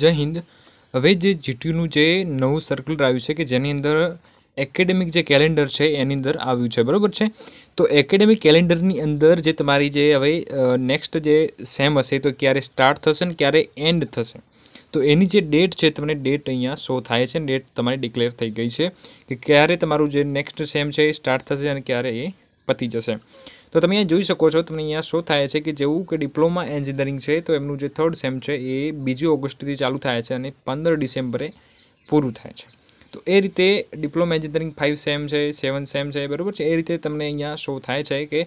જય હિન્દ હવે જે જીટીયુનું જે નવું સર્ક્યુલર આવ્યું છે કે જેની અંદર એકેડેમિક જે કેલેન્ડર છે એની અંદર આવ્યું છે બરાબર છે તો એકેડેમિક કેલેન્ડરની અંદર જે તમારી જે હવે નેક્સ્ટ જે સેમ હશે તો ક્યારે સ્ટાર્ટ થશે ને ક્યારે એન્ડ થશે તો એની જે ડેટ છે તમને ડેટ અહીંયા શો થાય છે ડેટ તમારી ડિક્લેર થઈ ગઈ છે કે ક્યારે તમારું જે નેક્સ્ટ સેમ છે એ સ્ટાર્ટ થશે અને ક્યારે એ પતી જશે તો તમે અહીંયા જોઈ શકો છો તમને અહીંયા શો થાય છે કે જેવું કે ડિપ્લોમા એન્જિનિયરિંગ છે તો એમનું જે થર્ડ સેમ છે એ બીજી ઓગસ્ટથી ચાલુ થાય છે અને પંદર ડિસેમ્બરે પૂરું થાય છે તો એ રીતે ડિપ્લોમા એન્જિનિયરિંગ ફાઇવ સેમ છે સેવન સેમ છે બરાબર છે એ રીતે તમને અહીંયા શો થાય છે કે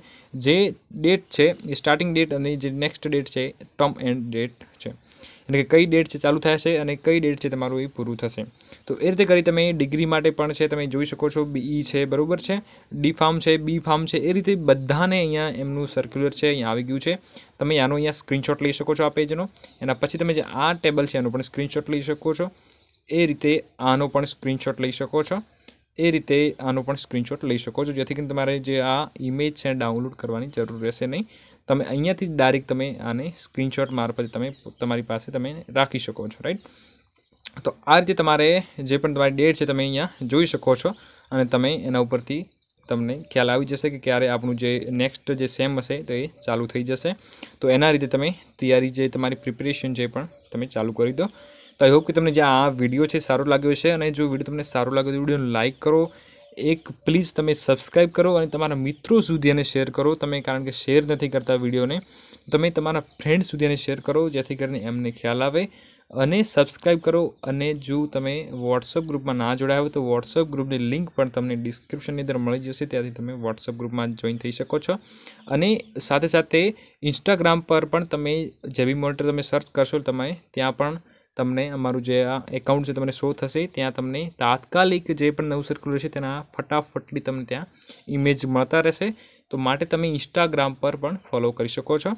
જે ડેટ છે એ સ્ટાર્ટિંગ ડેટ અને જે નેક્સ્ટ ડેટ છે ટર્મ એન્ડ ડેટ છે એટલે કે કઈ ડેટ છે ચાલુ થશે અને કઈ ડેટ છે તમારું એ પૂરું થશે તો એ રીતે કરી તમે ડિગ્રી માટે પણ છે તમે જોઈ શકો છો બીઈ e છે બરાબર છે ડી ફાર્મ છે બી ફાર્મ છે એ રીતે બધાને અહીંયા એમનું સર્ક્યુલર છે અહીંયા આવી ગયું છે તમે આનો અહીંયા સ્ક્રીનશોટ લઈ શકો છો આ પેજનો એના પછી તમે જે આ ટેબલ છે એનું પણ સ્ક્રીનશોટ લઈ શકો છો એ રીતે આનો પણ સ્ક્રીનશોટ લઈ શકો છો એ રીતે આનો પણ સ્ક્રીનશોટ લઈ શકો છો જેથી કરીને તમારે જે આ ઇમેજ છે ડાઉનલોડ કરવાની જરૂર રહેશે નહીં તમે અહીંયાથી ડાયરેક્ટ તમે આને સ્ક્રીનશોટ મારફતે તમે તમારી પાસે તમે રાખી શકો છો રાઈટ તો આ રીતે તમારે જે પણ તમારી ડેટ છે તમે અહીંયા જોઈ શકો છો અને તમે એના ઉપરથી તમને ખ્યાલ આવી જશે કે ક્યારે આપણું જે નેક્સ્ટ જે સેમ હશે તો એ ચાલુ થઈ જશે તો એના રીતે તમે તૈયારી જે તમારી પ્રિપેરેશન જે પણ તમે ચાલુ કરી દો તો આઈ હોપ કે તમને જે આ વિડીયો છે સારો લાગ્યો છે અને જો વિડીયો તમને સારો લાગ્યો તો વિડીયોને લાઇક કરો એક પ્લીઝ તમે સબસ્ક્રાઈબ કરો અને તમારા મિત્રો સુધી એને શેર કરો તમે કારણ કે શેર નથી કરતા વિડીયોને તમે તમારા ફ્રેન્ડ સુધી એને શેર કરો જેથી કરીને એમને ખ્યાલ આવે અને સબસ્ક્રાઈબ કરો અને જો તમે વોટ્સઅપ ગ્રુપમાં ના જોડાયો તો વોટ્સઅપ ગ્રુપની લિંક પણ તમને ડિસ્ક્રિપ્શનની અંદર મળી જશે ત્યાંથી તમે વોટ્સઅપ ગ્રુપમાં જોઈન થઈ શકો છો અને સાથે સાથે ઇન્સ્ટાગ્રામ પર પણ તમે જેબી મોનિટર તમે સર્ચ કરશો તમે ત્યાં પણ તમને અમારું જે આ એકાઉન્ટ છે તમને શો થશે ત્યાં તમને તાત્કાલિક જે પણ નવું સર્ક્યુલર છે તેના ફટાફટલી તમને ત્યાં ઇમેજ મળતા રહેશે તો માટે તમે ઇન્સ્ટાગ્રામ પર પણ ફોલો કરી શકો છો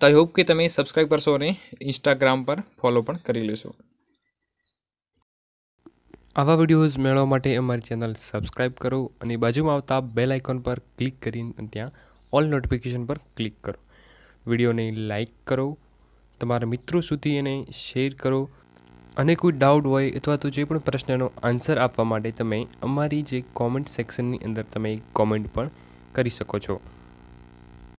તો આઈ હોપ કે તમે સબસ્ક્રાઈબ કરશો અને ઇન્સ્ટાગ્રામ પર ફોલો પણ કરી લેશો આવા વિડીયોઝ મેળવવા માટે અમારી ચેનલ સબસ્ક્રાઈબ કરો અને બાજુમાં આવતા બેલ આઇકોન પર ક્લિક કરીને ત્યાં ઓલ નોટિફિકેશન પર ક્લિક કરો વિડીયોને લાઇક કરો તમારા મિત્રો સુધી એને શેર કરો અને કોઈ ડાઉટ હોય અથવા તો જે પણ પ્રશ્નનો આન્સર આપવા માટે તમે અમારી જે કોમેન્ટ સેક્શનની અંદર તમે કોમેન્ટ પણ કરી શકો છો